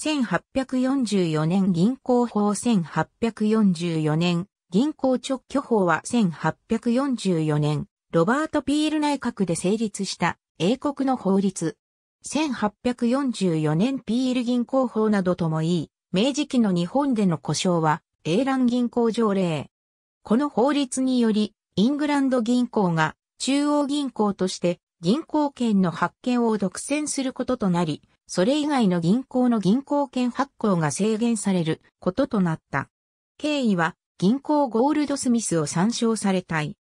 1844年銀行法1844年、銀行直挙法は1844年、ロバート・ピール内閣で成立した英国の法律。1844年ピール銀行法などともいい、明治期の日本での故障は、英蘭銀行条例。この法律により、イングランド銀行が中央銀行として銀行権の発見を独占することとなり、それ以外の銀行の銀行券発行が制限されることとなった。経緯は銀行ゴールドスミスを参照されたい。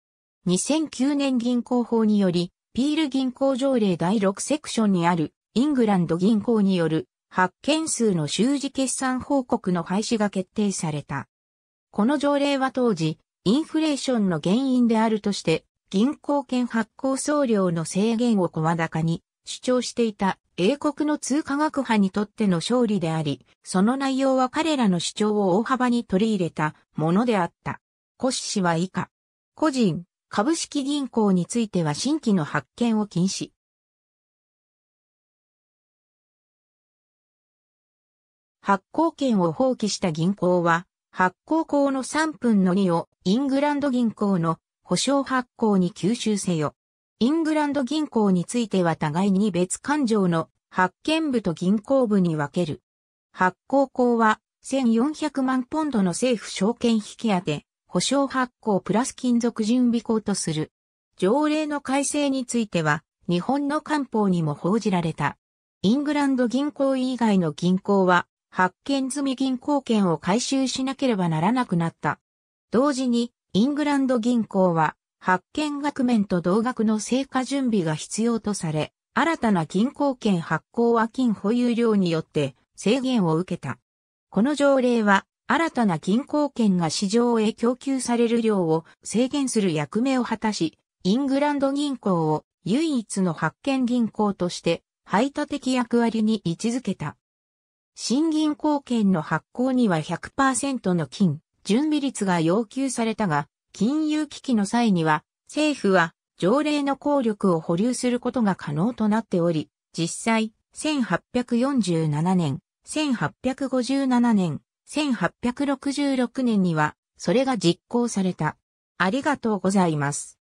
2009年銀行法により、ピール銀行条例第6セクションにあるイングランド銀行による発券数の収支決算報告の廃止が決定された。この条例は当時、インフレーションの原因であるとして、銀行券発行総量の制限を細高に主張していた英国の通科学派にとっての勝利であり、その内容は彼らの主張を大幅に取り入れたものであった。コシ氏は以下。個人、株式銀行については新規の発見を禁止。発行権を放棄した銀行は、発行口の3分の2をイングランド銀行の保証発行に吸収せよ。イングランド銀行については互いに別勘定の発見部と銀行部に分ける。発行口は1400万ポンドの政府証券引き当て、保証発行プラス金属準備口とする。条例の改正については、日本の官報にも報じられた。イングランド銀行以外の銀行は、発見済み銀行券を回収しなければならなくなった。同時に、イングランド銀行は、発見額面と同額の成果準備が必要とされ、新たな銀行券発行は金保有量によって制限を受けた。この条例は、新たな銀行券が市場へ供給される量を制限する役目を果たし、イングランド銀行を唯一の発見銀行として排他的役割に位置づけた。新銀行券の発行には100%の金、準備率が要求されたが、金融危機の際には、政府は条例の効力を保留することが可能となっており、実際、1847年、1857年、1866年には、それが実行された。ありがとうございます。